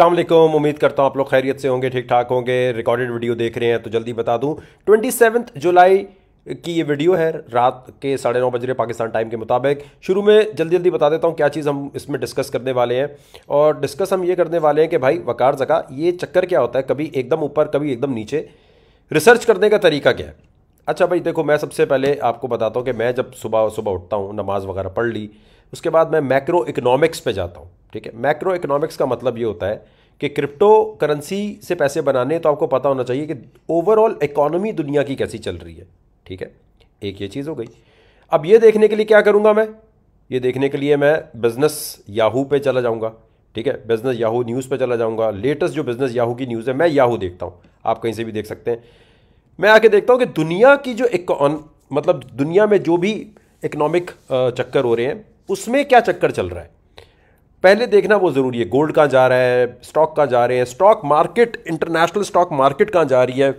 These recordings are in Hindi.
अल्लाम उम्मीद करता हूँ आप लोग खैरियत से होंगे ठीक ठाक होंगे रिकॉर्डेड वीडियो देख रहे हैं तो जल्दी बता दूँ ट्वेंटी जुलाई की ये वीडियो है रात के साढ़े नौ बज रहे पाकिस्तान टाइम के मुताबिक शुरू में जल्दी जल्दी बता देता हूँ क्या चीज़ हम इसमें डिस्कस करने वाले हैं और डिस्कस हम ये करने वाले हैं कि भाई वकार जका ये चक्कर क्या होता है कभी एकदम ऊपर कभी एकदम नीचे रिसर्च करने का तरीका क्या है अच्छा भाई देखो मैं सबसे पहले आपको बताता हूँ कि मैं जब सुबह सुबह उठता हूँ नमाज़ वगैरह पढ़ ली उसके बाद मैं मैक्रो इकनॉमिक्स पर जाता हूँ ठीक है मैक्रो इकोनॉमिक्स का मतलब ये होता है कि क्रिप्टो करेंसी से पैसे बनाने तो आपको पता होना चाहिए कि ओवरऑल इकोनॉमी दुनिया की कैसी चल रही है ठीक है एक ये चीज़ हो गई अब ये देखने के लिए क्या करूँगा मैं ये देखने के लिए मैं बिज़नेस याहू पे चला जाऊँगा ठीक है बिज़नेस याहू न्यूज़ पे चला जाऊँगा लेटेस्ट जो बिज़नेस याहू की न्यूज़ है मैं याहू देखता हूँ आप कहीं से भी देख सकते हैं मैं आके देखता हूँ कि दुनिया की जो एक मतलब दुनिया में जो भी इकोनॉमिक चक्कर हो रहे हैं उसमें क्या चक्कर चल रहा है पहले देखना वो ज़रूरी है गोल्ड कहाँ जा रहा है स्टॉक कहाँ जा रहे हैं stock market international stock market कहाँ जा रही है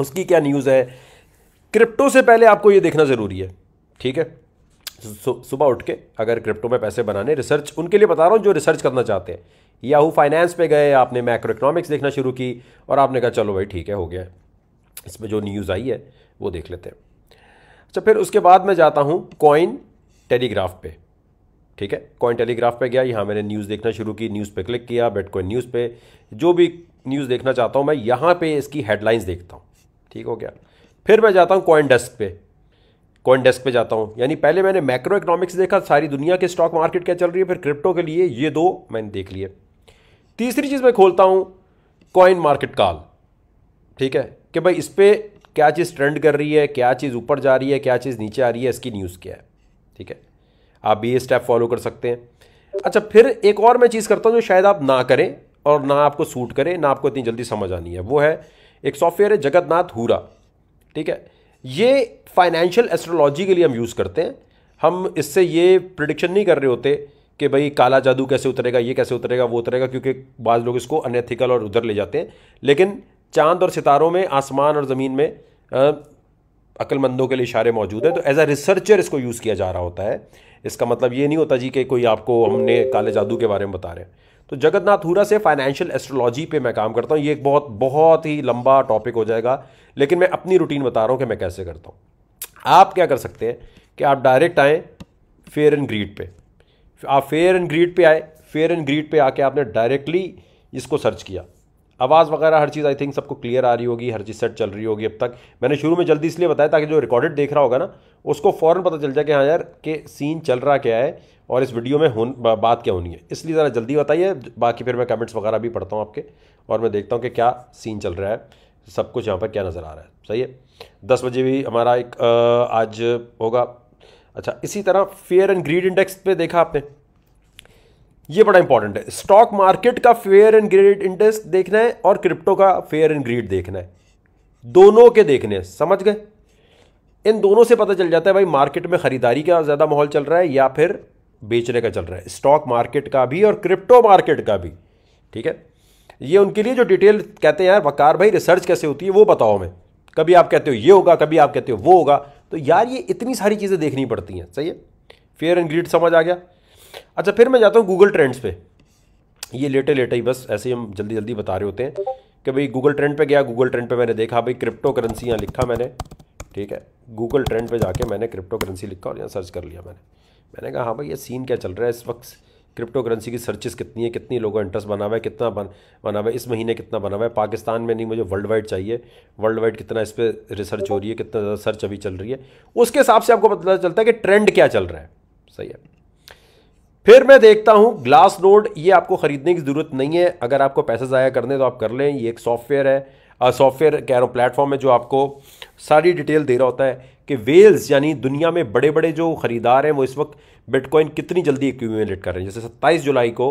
उसकी क्या न्यूज़ है क्रिप्टो से पहले आपको ये देखना ज़रूरी है ठीक है सुबह उठ के अगर क्रिप्टो में पैसे बनाने रिसर्च उनके लिए बता रहा हूँ जो रिसर्च करना चाहते हैं याहू फाइनेंस पे गए आपने मैक्रो इकोनॉमिक्स देखना शुरू की और आपने कहा चलो भाई ठीक है हो गया इसमें जो न्यूज़ आई है वो देख लेते हैं अच्छा फिर उसके बाद मैं जाता हूँ कॉइन टेलीग्राफ पे ठीक है कॉइन टेलीग्राफ पे गया यहाँ मैंने न्यूज़ देखना शुरू की न्यूज़ पे क्लिक किया बेटकॉइन न्यूज़ पे जो भी न्यूज़ देखना चाहता हूँ मैं यहाँ पे इसकी हेडलाइंस देखता हूँ ठीक हो गया फिर मैं जाता हूँ कॉइन डेस्क पे कॉइन डेस्क पे जाता हूँ यानी पहले मैंने मैक्रो इकोनॉमिक्स देखा सारी दुनिया के स्टॉक मार्केट क्या चल रही है फिर क्रिप्टो के लिए ये दो मैंने देख लिए तीसरी चीज़ मैं खोलता हूँ कॉइन मार्केट कॉल ठीक है कि भाई इस पर क्या चीज़ ट्रेंड कर रही है क्या चीज़ ऊपर जा रही है क्या चीज़ नीचे आ रही है इसकी न्यूज़ क्या है ठीक है आप भी ये स्टेप फॉलो कर सकते हैं अच्छा फिर एक और मैं चीज़ करता हूँ जो शायद आप ना करें और ना आपको सूट करें ना आपको इतनी जल्दी समझ आनी है वो है एक सॉफ्टवेयर है जगतनाथ हूरा ठीक है ये फाइनेंशियल एस्ट्रोलॉजी के लिए हम यूज़ करते हैं हम इससे ये प्रडिक्शन नहीं कर रहे होते कि भाई काला जादू कैसे उतरेगा ये कैसे उतरेगा वो उतरेगा क्योंकि बाद लोग इसको अनएथिकल और उधर ले जाते हैं लेकिन चांद और सितारों में आसमान और ज़मीन में अक्लमंदों के लिए इशारे मौजूद हैं तो एज अ रिसर्चर इसको यूज़ किया जा रहा होता है इसका मतलब ये नहीं होता जी कि कोई आपको हमने काले जादू के बारे में बता रहे हैं तो जगतनाथ हुरा से फाइनेंशियल एस्ट्रोलॉजी पे मैं काम करता हूँ ये एक बहुत बहुत ही लंबा टॉपिक हो जाएगा लेकिन मैं अपनी रूटीन बता रहा हूँ कि मैं कैसे करता हूँ आप क्या कर सकते हैं कि आप डायरेक्ट आएँ फेयर एंड ग्रीड पे आप फेयर एंड ग्रीड पे आए फेयर एंड ग्रीड पे आके आपने डायरेक्टली इसको सर्च किया आवाज़ वगैरह हर चीज़ आई थिंक सबको क्लियर आ रही होगी हर चीज़ सेट चल रही होगी अब तक मैंने शुरू में जल्दी इसलिए बताया ताकि जो रिकॉर्डेड देख रहा होगा ना उसको फ़ौरन पता चल जाए कि हाँ यार कि सीन चल रहा क्या है और इस वीडियो में होन बात क्या होनी है इसलिए ज़रा जल्दी बताइए बाकी फिर मैं कमेंट्स वगैरह भी पढ़ता हूँ आपके और मैं देखता हूँ कि क्या सीन चल रहा है सब कुछ यहाँ पर क्या नज़र आ रहा है सही है दस बजे भी हमारा एक आज होगा अच्छा इसी तरह फेयर एंड ग्रीड इंडेक्स पे देखा आपने ये बड़ा इंपॉर्टेंट है स्टॉक मार्केट का फेयर एंड ग्रेड इंडेक्स देखना है और क्रिप्टो का फेयर एंड ग्रेड देखना है दोनों के देखने हैं समझ गए इन दोनों से पता चल जाता है भाई मार्केट में खरीदारी का ज़्यादा माहौल चल रहा है या फिर बेचने का चल रहा है स्टॉक मार्केट का भी और क्रिप्टो मार्केट का भी ठीक है ये उनके लिए जो डिटेल कहते हैं यार वकार भाई रिसर्च कैसे होती है वो बताओ मैं कभी आप कहते हो ये होगा कभी आप कहते हो वो होगा तो यार ये इतनी सारी चीज़ें देखनी पड़ती हैं सही है फेयर एंड ग्रीड समझ आ गया अच्छा फिर मैं जाता हूँ गूगल ट्रेंड्स पे ये लेटे लेटे ही बस ऐसे ही हम जल्दी जल्दी बता रहे होते हैं कि भाई गूगल ट्रेंड पे गया गूगल ट्रेंड पे मैंने देखा भाई क्रिप्टो करेंसी यहाँ लिखा मैंने ठीक है गूगल ट्रेंड पे जाके मैंने क्रिप्टो करेंसी लिखा और यहाँ सर्च कर लिया मैंने मैंने कहा हाँ भाई ये सीन क्या चल रहा है इस वक्त क्रिप्टो करेंसी की सर्चेस कितनी है कितनी लोगों का इंटरेस्ट बना हुआ है कितना बन बना हुआ है इस महीने कितना बना हुआ है पाकिस्तान में नहीं मुझे वर्ल्ड वाइड चाहिए वर्ल्ड वाइड कितना इस पर रिसर्च हो रही है कितना ज़्यादा सर्च अभी चल रही है उसके हिसाब से आपको पता चलता है कि ट्रेंड क्या चल रहा है सही है फिर मैं देखता हूं ग्लास नोड ये आपको खरीदने की ज़रूरत नहीं है अगर आपको पैसे ज़ाया करने तो आप कर लें ये एक सॉफ्टवेयर है सॉफ्टवेयर कह रहा हूँ प्लेटफॉर्म है जो आपको सारी डिटेल दे रहा होता है कि वेल्स यानी दुनिया में बड़े बड़े जो ख़रीदार हैं वो इस वक्त बिटकॉइन कितनी जल्दी इक्यूमुलेट कर रहे हैं जैसे सत्ताईस जुलाई को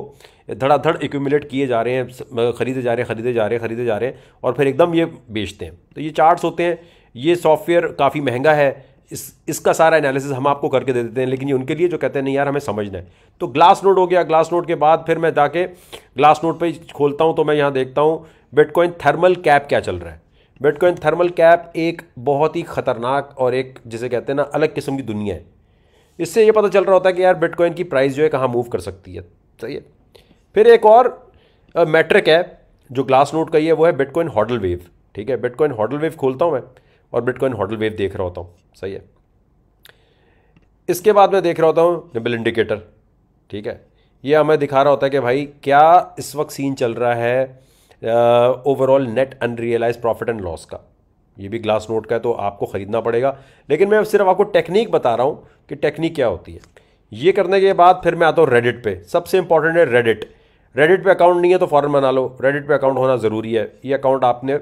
धड़ाधड़ इक्यूमुलेट किए जा रहे हैं खरीदे जा रहे हैं खरीदे जा रहे हैं खरीदे जा रहे हैं और फिर एकदम ये बेचते हैं तो ये चार्ट्स होते हैं ये सॉफ्टवेयर काफ़ी महंगा है इस इसका सारा एनालिसिस हम आपको करके दे देते हैं लेकिन ये उनके लिए जो कहते हैं नहीं यार हमें समझना है तो ग्लास नोट हो गया ग्लास नोट के बाद फिर मैं जाके ग्लास नोट पर खोलता हूँ तो मैं यहाँ देखता हूँ बिटकॉइन थर्मल कैप क्या चल रहा है बिटकॉइन थर्मल कैप एक बहुत ही ख़तरनाक और एक जिसे कहते हैं ना अलग किस्म की दुनिया है इससे ये पता चल रहा होता है कि यार बिटकॉइन की प्राइस जो है कहाँ मूव कर सकती है सही है फिर एक और मैट्रिक है जो ग्लास नोट का ही है वो है बिटकॉइन हॉडल वेव ठीक है बिटकॉइन हॉडल वेव खोलता हूँ मैं और बिटकॉइन हॉटल वेव देख रहा होता हूँ सही है इसके बाद मैं देख रहा होता हूँ निबल इंडिकेटर ठीक है ये हमें दिखा रहा होता है कि भाई क्या इस वक्त सीन चल रहा है overall net unrealised profit and loss का ये भी ग्लास नोट का है तो आपको ख़रीदना पड़ेगा लेकिन मैं सिर्फ आपको टेक्निक बता रहा हूँ कि टेक्निक क्या होती है ये करने के बाद फिर मैं आता हूँ रेडिट पे सबसे इंपॉर्टेंट है रेडिट रेडिट पे अकाउंट नहीं है तो फ़ौरन बना लो रेडिट पे अकाउंट होना ज़रूरी है ये अकाउंट आपने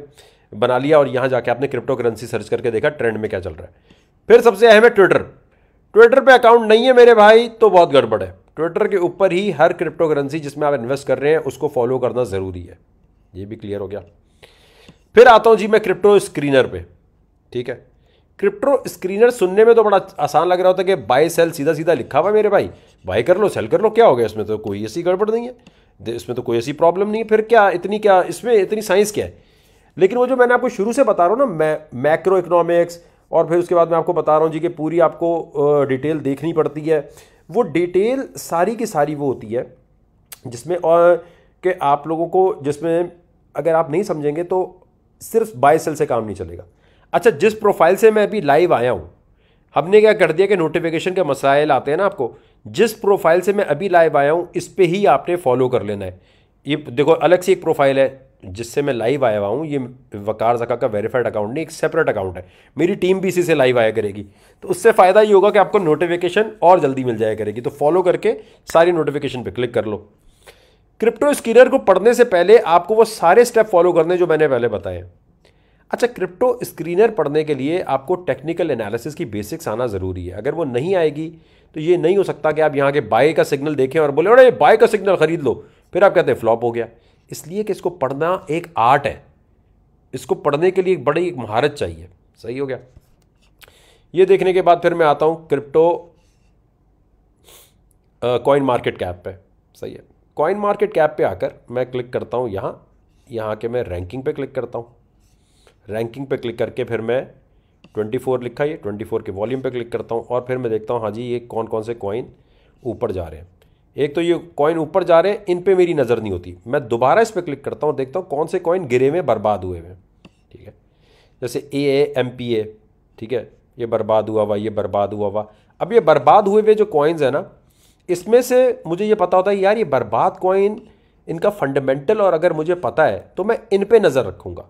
बना लिया और यहाँ जाके आपने क्रिप्टो करेंसी सर्च करके देखा ट्रेंड में क्या चल रहा है फिर सबसे अहम है ट्विटर ट्विटर पे अकाउंट नहीं है मेरे भाई तो बहुत गड़बड़ है ट्विटर के ऊपर ही हर क्रिप्टो करेंसी जिसमें आप इन्वेस्ट कर रहे हैं उसको फॉलो करना ज़रूरी है ये भी क्लियर हो गया फिर आता हूँ जी मैं क्रिप्टो स्क्रीनर पे ठीक है क्रिप्टो स्क्रीनर सुनने में तो बड़ा आसान लग रहा होता है कि बाय सेल सीधा सीधा लिखा हुआ मेरे भाई बाय कर लो सेल कर लो क्या हो गया इसमें तो कोई ऐसी गड़बड़ नहीं है इसमें तो कोई ऐसी प्रॉब्लम नहीं है फिर क्या इतनी क्या इसमें इतनी साइंस क्या है लेकिन वो जो मैंने आपको शुरू से बता रहा हूँ ना मै, मैक्रो इकोनॉमिक्स और फिर उसके बाद मैं आपको बता रहा हूँ जी कि पूरी आपको डिटेल देखनी पड़ती है वो डिटेल सारी की सारी वो होती है जिसमें और कि आप लोगों को जिसमें अगर आप नहीं समझेंगे तो सिर्फ बाय सेल से काम नहीं चलेगा अच्छा जिस प्रोफाइल से मैं अभी लाइव आया हूँ हमने क्या कर दिया कि नोटिफिकेशन के मसाइल आते हैं ना आपको जिस प्रोफाइल से मैं अभी लाइव आया हूँ इस पर ही आपने फॉलो कर लेना है ये देखो अलग से एक प्रोफाइल है जिससे मैं लाइव आया हुआ हूँ ये वकार जका का वेरीफाइड अकाउंट नहीं एक सेपरेट अकाउंट है मेरी टीम भी इसी से लाइव आया करेगी तो उससे फ़ायदा ये होगा कि आपको नोटिफिकेशन और जल्दी मिल जाया करेगी तो फॉलो करके सारी नोटिफिकेशन पर क्लिक कर लो क्रिप्टो स्क्रीनर को पढ़ने से पहले आपको वो सारे स्टेप फॉलो करने जो मैंने पहले बताए अच्छा क्रिप्टो स्क्रीनर पढ़ने के लिए आपको टेक्निकल एनालिसिस की बेसिक्स आना ज़रूरी है अगर वो नहीं आएगी तो ये नहीं हो सकता कि आप यहाँ के बाय का सिग्नल देखें और बोले अरे बाय का सिग्नल खरीद लो फिर आप कहते हैं फ्लॉप हो गया इसलिए कि इसको पढ़ना एक आर्ट है इसको पढ़ने के लिए एक बड़ी महारत चाहिए सही हो गया ये देखने के बाद फिर मैं आता हूँ क्रिप्टो कॉइन मार्केट कैप पे सही है कॉइन मार्केट कैप पे आकर मैं क्लिक करता हूँ यहाँ यहाँ के मैं रैंकिंग पे क्लिक करता हूँ रैंकिंग पे क्लिक करके फिर मैं 24 लिखा ये 24 के वॉल्यूम पे क्लिक करता हूँ और फिर मैं देखता हूँ हाँ जी ये कौन कौन से कॉइन ऊपर जा रहे हैं एक तो ये कॉइन ऊपर जा रहे हैं इन पे मेरी नज़र नहीं होती मैं दोबारा इस पर क्लिक करता हूँ देखता हूँ कौन से कॉइन गिरे हुए बर्बाद हुए हुए ठीक है जैसे ए ए एम पी ए ठीक है ये बर्बाद हुआ हुआ ये बर्बाद हुआ हुआ अब ये बर्बाद हुए हुए जो कॉइन्स हैं ना इसमें से मुझे ये पता होता है यार ये बर्बाद कॉइन इनका फंडामेंटल और अगर मुझे पता है तो मैं इन पर नज़र रखूँगा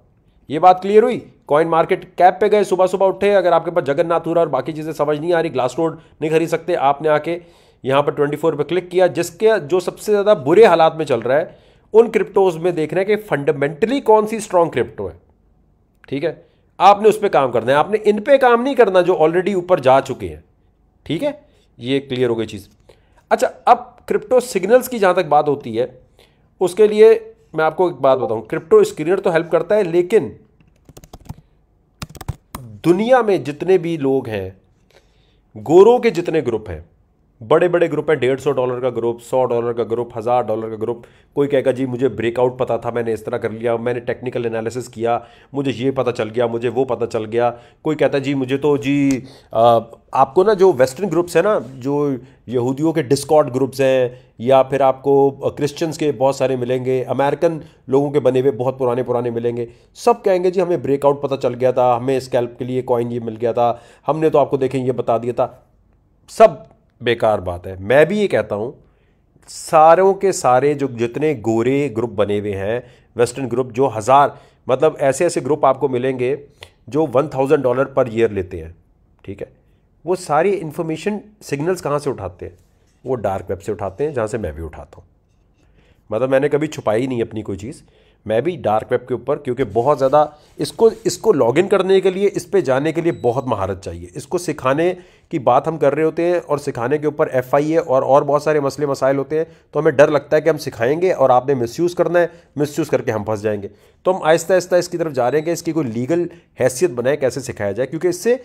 ये बात क्लियर हुई कॉइन मार्केट कैप पे गए सुबह सुबह उठे अगर आपके पास जगन्नाथ और बाकी चीज़ें समझ नहीं आ रही ग्लास रोड नहीं खरीद सकते आपने आके यहाँ पर ट्वेंटी फोर पर क्लिक किया जिसके जो सबसे ज़्यादा बुरे हालात में चल रहा है उन क्रिप्टोज में देख रहे हैं कि फंडामेंटली कौन सी स्ट्रांग क्रिप्टो है ठीक है आपने उस पर काम करना है आपने इन पर काम नहीं करना जो ऑलरेडी ऊपर जा चुके हैं ठीक है ये क्लियर हो गई चीज़ अच्छा अब क्रिप्टो सिग्नल्स की जहाँ तक बात होती है उसके लिए मैं आपको एक बात बताऊँ क्रिप्टो स्क्रीनर तो हेल्प करता है लेकिन दुनिया में जितने भी लोग हैं गोरों के जितने ग्रुप हैं बड़े बड़े ग्रुप हैं डेढ़ सौ डॉलर का ग्रुप सौ डॉलर का ग्रुप हज़ार डॉलर का ग्रुप कोई कहेगा जी मुझे ब्रेकआउट पता था मैंने इस तरह कर लिया मैंने टेक्निकल एनालिसिस किया मुझे ये पता चल गया मुझे वो पता चल गया कोई कहता है जी मुझे तो जी आ, आपको ना जो वेस्टर्न ग्रुप्स हैं ना जो यहूदियों के डिस्कॉट ग्रुप्स हैं या फिर आपको क्रिश्चियंस के बहुत सारे मिलेंगे अमेरिकन लोगों के बने हुए बहुत पुराने पुराने मिलेंगे सब कहेंगे जी हमें ब्रेकआउट पता चल गया था हमें स्कैल्प के लिए कॉइन ये मिल गया था हमने तो आपको देखें ये बता दिया था सब बेकार बात है मैं भी ये कहता हूँ सारों के सारे जो जितने गोरे ग्रुप बने हुए हैं वेस्टर्न ग्रुप जो हज़ार मतलब ऐसे ऐसे ग्रुप आपको मिलेंगे जो one thousand dollar per year लेते हैं ठीक है वो सारी इन्फॉर्मेशन सिग्नल्स कहाँ से उठाते हैं वो डार्क वेब से उठाते हैं जहाँ से मैं भी उठाता हूँ मतलब मैंने कभी छुपाई नहीं अपनी कोई चीज़ मैं भी डार्क वेब के ऊपर क्योंकि बहुत ज़्यादा इसको इसको लॉगिन करने के लिए इस पर जाने के लिए बहुत महारत चाहिए इसको सिखाने की बात हम कर रहे होते हैं और सिखाने के ऊपर एफ आई ए और और बहुत सारे मसले मसाइल होते हैं तो हमें डर लगता है कि हम सिखाएंगे और आपने मिसयूज़ करना है मिसयूज़ करके हम फंस जाएंगे तो हम आहिस्ता आहिस्ता इसकी तरफ जा रहे हैं कि इसकी कोई लीगल हैसियत बनाए कैसे सिखाया जाए क्योंकि इससे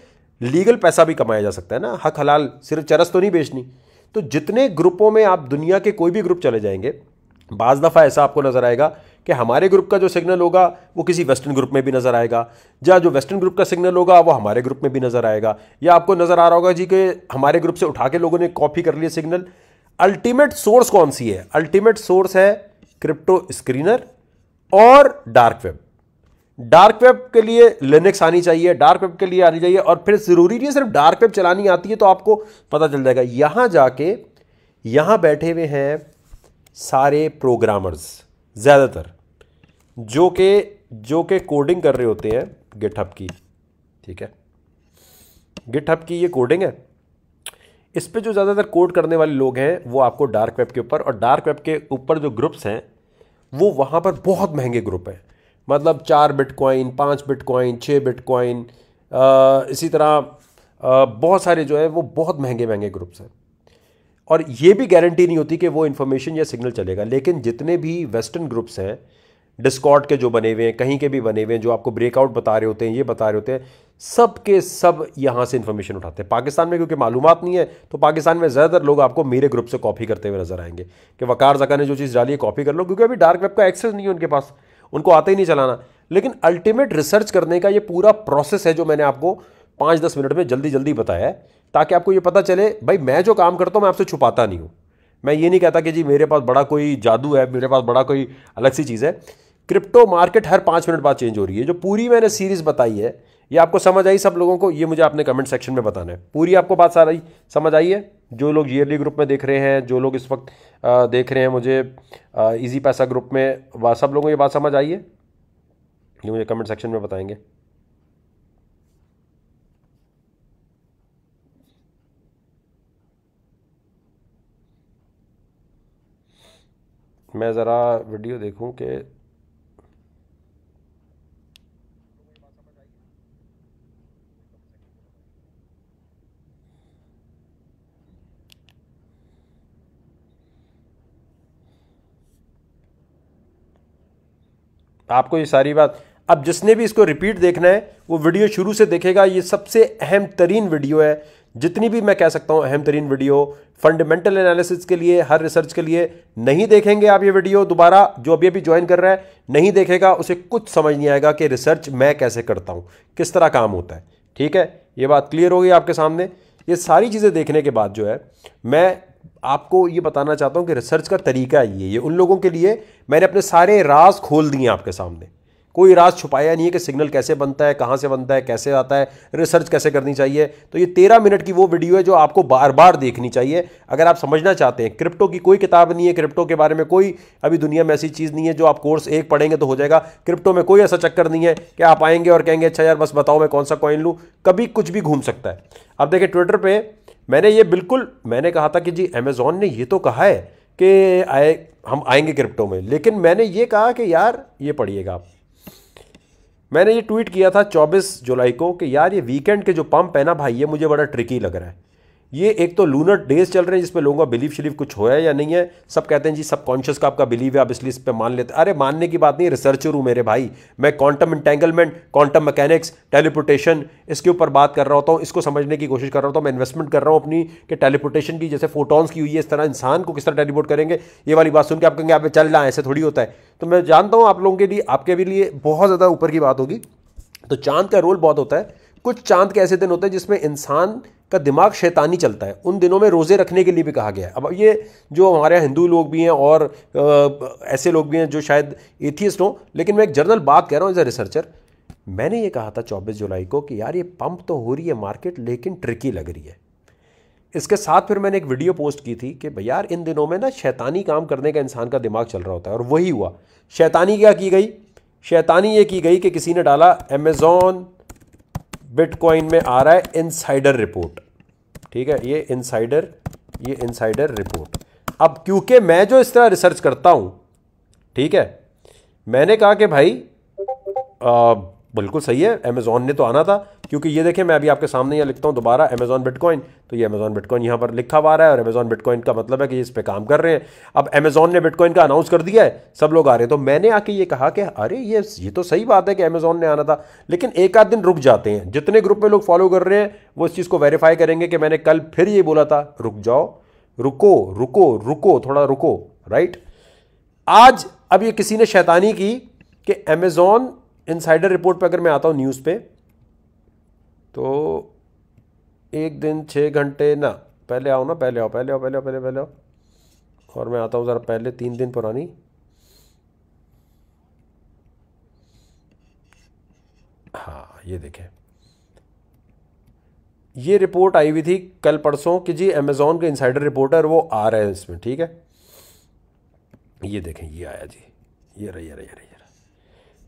लीगल पैसा भी कमाया जा सकता है ना हक हलाल सिर्फ चरस तो नहीं बेचनी तो जितने ग्रुपों में आप दुनिया के कोई भी ग्रुप चले जाएंगे बाज़ दफ़ा ऐसा आपको नज़र आएगा कि हमारे ग्रुप का जो सिग्नल होगा वो किसी वेस्टर्न ग्रुप में भी नज़र आएगा या जो वेस्टर्न ग्रुप का सिग्नल होगा वो हमारे ग्रुप में भी नज़र आएगा या आपको नज़र आ रहा होगा जी कि हमारे ग्रुप से उठा के लोगों ने कॉपी कर लिया सिग्नल अल्टीमेट सोर्स कौन सी है अल्टीमेट सोर्स है क्रिप्टो स्क्रीनर और डार्क वेब डार्क वेब के लिए लिनक्स आनी चाहिए डार्क वेब के लिए आनी चाहिए और फिर ज़रूरी नहीं है सिर्फ डार्क वेब चलानी आती है तो आपको पता चल जाएगा यहाँ जाके यहाँ बैठे हुए हैं सारे प्रोग्रामर्स ज़्यादातर जो के जो के कोडिंग कर रहे होते हैं गिटहब की ठीक है गिटहब की ये कोडिंग है इस पर जो ज़्यादातर कोड करने वाले लोग हैं वो आपको डार्क वेब के ऊपर और डार्क वेब के ऊपर जो ग्रुप्स हैं वो वहाँ पर बहुत महंगे ग्रुप हैं मतलब चार बिटकॉइन पाँच बिटकॉइन छः बिटकॉइन इसी तरह आ, बहुत सारे जो है वो बहुत महंगे महंगे ग्रुप्स हैं और ये भी गारंटी नहीं होती कि वो इन्फॉर्मेशन या सिग्नल चलेगा लेकिन जितने भी वेस्टर्न ग्रुप्स हैं डिस्कॉट के जो बने हुए हैं कहीं के भी बने हुए हैं जो आपको ब्रेकआउट बता रहे होते हैं ये बता रहे होते हैं सब के सब यहाँ से इन्फॉर्मेशन उठाते हैं पाकिस्तान में क्योंकि मालूम नहीं है तो पाकिस्तान में ज़्यादातर लोग आपको मेरे ग्रुप से कॉपी करते हुए नजर आएंगे कि वकार जका ने जो चीज़ डाली है कॉपी कर लो क्योंकि अभी डार्क वेब का एक्सेस नहीं है उनके पास उनको आता ही नहीं चलाना लेकिन अल्टीमेट रिसर्च करने का ये पूरा प्रोसेस है जो मैंने आपको पाँच दस मिनट में जल्दी जल्दी बताया ताकि आपको ये पता चले भाई मैं जो काम करता हूँ मैं आपसे छुपाता नहीं हूँ मैं ये नहीं कहता कि जी मेरे पास बड़ा कोई जादू है मेरे पास बड़ा कोई अलग सी चीज़ है क्रिप्टो मार्केट हर पाँच मिनट बाद चेंज हो रही है जो पूरी मैंने सीरीज़ बताई है ये आपको समझ आई सब लोगों को ये मुझे आपने कमेंट सेक्शन में बताना है पूरी आपको बात सारी समझ आई है जो लोग ईयरली ग्रुप में देख रहे हैं जो लोग इस वक्त देख रहे हैं मुझे इजी पैसा ग्रुप में सब लोगों को ये बात समझ आई है ये मुझे कमेंट सेक्शन में बताएंगे मैं ज़रा वीडियो देखूं कि आपको ये सारी बात अब जिसने भी इसको रिपीट देखना है वो वीडियो शुरू से देखेगा ये सबसे अहम तरीन वीडियो है जितनी भी मैं कह सकता हूँ अहम तरीन वीडियो फंडामेंटल एनालिसिस के लिए हर रिसर्च के लिए नहीं देखेंगे आप ये वीडियो दोबारा जो अभी अभी ज्वाइन कर रहा है नहीं देखेगा उसे कुछ समझ नहीं आएगा कि रिसर्च मैं कैसे करता हूँ किस तरह काम होता है ठीक है ये बात क्लियर होगी आपके सामने ये सारी चीज़ें देखने के बाद जो है मैं आपको ये बताना चाहता हूँ कि रिसर्च का तरीका ये ये उन लोगों के लिए मैंने अपने सारे राज खोल दिए आपके सामने कोई राज छुपाया नहीं है कि सिग्नल कैसे बनता है कहाँ से बनता है कैसे आता है रिसर्च कैसे करनी चाहिए तो ये तेरह मिनट की वो वीडियो है जो आपको बार बार देखनी चाहिए अगर आप समझना चाहते हैं क्रिप्टो की कोई किताब नहीं है क्रिप्टो के बारे में कोई अभी दुनिया में ऐसी चीज़ नहीं है जो आप कोर्स एक पढ़ेंगे तो हो जाएगा क्रिप्टो में कोई ऐसा चक्कर नहीं है कि आप आएंगे और कहेंगे अच्छा यार बस बताओ मैं कौन सा कॉइन लूँ कभी कुछ भी घूम सकता है अब देखिए ट्विटर पर मैंने ये बिल्कुल मैंने कहा था कि जी अमेजोन ने ये तो कहा है कि आए हम आएंगे क्रिप्टो में लेकिन मैंने ये कहा कि यार ये पढ़िएगा आप मैंने ये ट्वीट किया था 24 जुलाई को कि यार ये वीकेंड के जो पंप है ना भाई ये मुझे बड़ा ट्रिकी लग रहा है ये एक तो लूनर डेज चल रहे हैं जिसमें लोगों का बिलीव शिलीफ कुछ होया या नहीं है सब कहते हैं जी सब कॉन्शियस का आपका बिलीव है आप इसलिए इस पर मान लेते अरे मानने की बात नहीं रिसर्चर हूँ मेरे भाई मैं quantum entanglement quantum mechanics teleportation इसके ऊपर बात कर रहा होता हूँ इसको समझने की कोशिश कर रहा होता हूँ मैं इन्वेस्टमेंट कर रहा हूँ अपनी कि टेलीपोटेशन की जैसे फोटोन्स की हुई है इस तरह इंसान को किस तरह टेलीपोर्ट करेंगे ये वाली बात सुन के आप कहेंगे आप चल रहा ऐसे थोड़ी होता है तो मैं जानता हूँ आप लोगों के लिए आपके भी लिए बहुत ज़्यादा ऊपर की बात होगी तो चांद का रोल बहुत होता है कुछ चांद के ऐसे दिन होते हैं जिसमें इंसान का दिमाग शैतानी चलता है उन दिनों में रोज़े रखने के लिए भी कहा गया है अब ये जो हमारे हिंदू लोग भी हैं और ऐसे लोग भी हैं जो शायद एथियस्ट हों लेकिन मैं एक जर्नल बात कह रहा हूँ एज ए रिसर्चर मैंने ये कहा था 24 जुलाई को कि यार ये पंप तो हो रही है मार्केट लेकिन ट्रिकी लग रही है इसके साथ फिर मैंने एक वीडियो पोस्ट की थी कि यार इन दिनों में ना शैतानी काम करने का इंसान का दिमाग चल रहा होता है और वही हुआ शैतानी क्या की गई शैतानी ये की गई कि किसी ने डाला अमेज़ोन बिटकॉइन में आ रहा है इनसाइडर रिपोर्ट ठीक है ये इनसाइडर ये इनसाइडर रिपोर्ट अब क्योंकि मैं जो इस तरह रिसर्च करता हूं ठीक है मैंने कहा कि भाई आ, बिल्कुल सही है अमेजोन ने तो आना था क्योंकि ये देखें मैं अभी आपके सामने यहाँ लिखता हूँ दोबारा अमेज़ॉन बिटकॉइन तो ये अमेज़ॉन बिटकॉइन यहाँ पर लिखा हुआ रहा है और अमेज़ॉन बिटकॉइन का मतलब है कि इस पर काम कर रहे हैं अब अमेज़ॉन ने बिटकॉइन का अनाउंस कर दिया है सब लोग आ रहे हैं तो मैंने आके ये कहा कि अरे ये ये तो सही बात है कि अमेज़ॉन ने आना था लेकिन एक आध दिन रुक जाते हैं जितने ग्रुप में लोग फॉलो कर रहे हैं वो इस चीज़ को वेरीफाई करेंगे कि मैंने कल फिर ये बोला था रुक जाओ रुको रुको रुको थोड़ा रुको राइट आज अब ये किसी ने शैतानी की कि अमेज़ॉन इनसाइडर रिपोर्ट पे अगर मैं आता हूँ न्यूज़ पे तो एक दिन छः घंटे ना पहले आओ ना पहले आओ पहले आओ पहले आओ पहले पहले आओ और मैं आता हूँ ज़रा पहले तीन दिन पुरानी हाँ ये देखें ये रिपोर्ट आई हुई थी कल परसों कि जी अमेज़ोन के इनसाइडर रिपोर्टर वो आ रहे हैं इसमें ठीक है ये देखें ये आया जी ये रही ये रही ये रही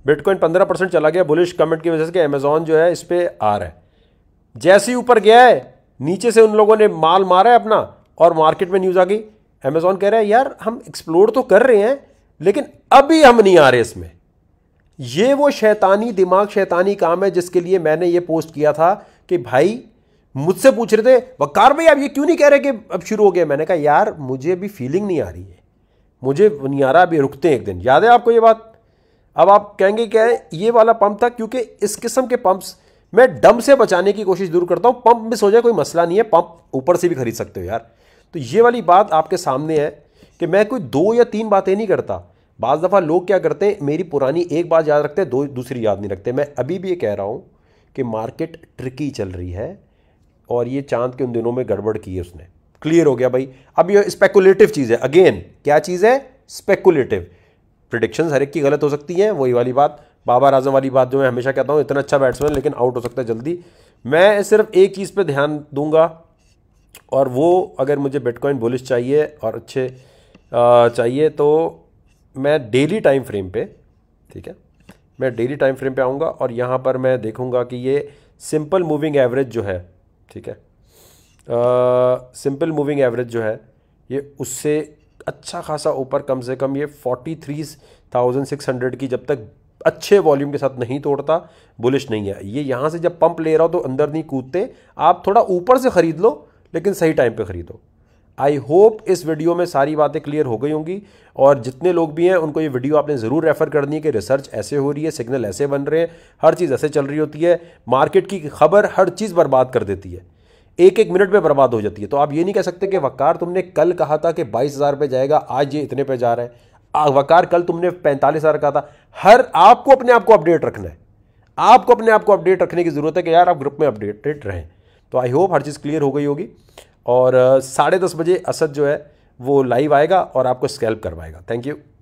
बिटकॉइन पंद्रह परसेंट चला गया बुलिश कमेंट की वजह से अमेजोन जो है इस पर आ रहा है जैसे ही ऊपर गया है नीचे से उन लोगों ने माल मारा है अपना और मार्केट में न्यूज़ आ गई अमेजोन कह रहा है यार हम एक्सप्लोर तो कर रहे हैं लेकिन अभी हम नहीं आ रहे इसमें ये वो शैतानी दिमाग शैतानी काम है जिसके लिए मैंने ये पोस्ट किया था कि भाई मुझसे पूछ रहे थे वकार भाई आप ये क्यों नहीं कह रहे कि अब शुरू हो गया मैंने कहा यार मुझे अभी फीलिंग नहीं आ रही है मुझे नहीं आ रहा अभी रुकते हैं एक दिन याद है आपको ये बात अब आप कहेंगे क्या है ये वाला पंप था क्योंकि इस किस्म के पंप्स मैं डम से बचाने की कोशिश जरूर करता हूँ पंप मिस हो जाए कोई मसला नहीं है पंप ऊपर से भी खरीद सकते हो यार तो ये वाली बात आपके सामने है कि मैं कोई दो या तीन बातें नहीं करता बाज़ दफ़ा लोग क्या करते हैं मेरी पुरानी एक बात याद रखते हैं दो दूसरी याद नहीं रखते मैं अभी भी ये कह रहा हूँ कि मार्केट ट्रिकी चल रही है और ये चांद के उन दिनों में गड़बड़ की है उसने क्लियर हो गया भाई अब ये स्पेकुलेटिव चीज़ है अगेन क्या चीज़ है स्पेकुलेटिव प्रिडिक्शन हर एक की गलत हो सकती हैं वही वाली बात बाबर आजम वाली बात जो मैं हमेशा कहता हूँ इतना अच्छा बैट्समैन लेकिन आउट हो सकता है जल्दी मैं सिर्फ एक चीज़ पर ध्यान दूंगा और वो अगर मुझे बिटकॉइन बुलिश चाहिए और अच्छे चाहिए तो मैं डेली टाइम फ्रेम पे ठीक है मैं डेली टाइम फ्रेम पे आऊँगा और यहाँ पर मैं देखूँगा कि ये सिंपल मूविंग एवरेज जो है ठीक है सिंपल मूविंग एवरेज जो है ये उससे अच्छा खासा ऊपर कम से कम ये forty three thousand six hundred की जब तक अच्छे वॉल्यूम के साथ नहीं तोड़ता बुलिश नहीं है ये यहाँ से जब पंप ले रहा हो तो अंदर नहीं कूदते आप थोड़ा ऊपर से ख़रीद लो लेकिन सही टाइम पे ख़रीदो आई होप इस वीडियो में सारी बातें क्लियर हो गई होंगी और जितने लोग भी हैं उनको ये वीडियो आपने ज़रूर रेफ़र करनी है कि रिसर्च ऐसे हो रही है सिग्नल ऐसे बन रहे हैं हर चीज़ ऐसे चल रही होती है मार्केट की खबर हर चीज़ बर्बाद कर देती है एक एक मिनट में बर्बाद हो जाती है तो आप ये नहीं कह सकते कि वकार तुमने कल कहा था कि बाईस हज़ार पर जाएगा आज ये इतने पे जा रहा है वकार कल तुमने पैंतालीस हज़ार कहा था हर आपको अपने आप को अपडेट रखना है आपको अपने आप को अपडेट रखने की ज़रूरत है कि यार आप ग्रुप में अपडेटेड रहें तो I hope her cheese clear हो गई होगी और साढ़े दस बजे असद जो है वो लाइव आएगा और आपको स्कैल्प करवाएगा थैंक यू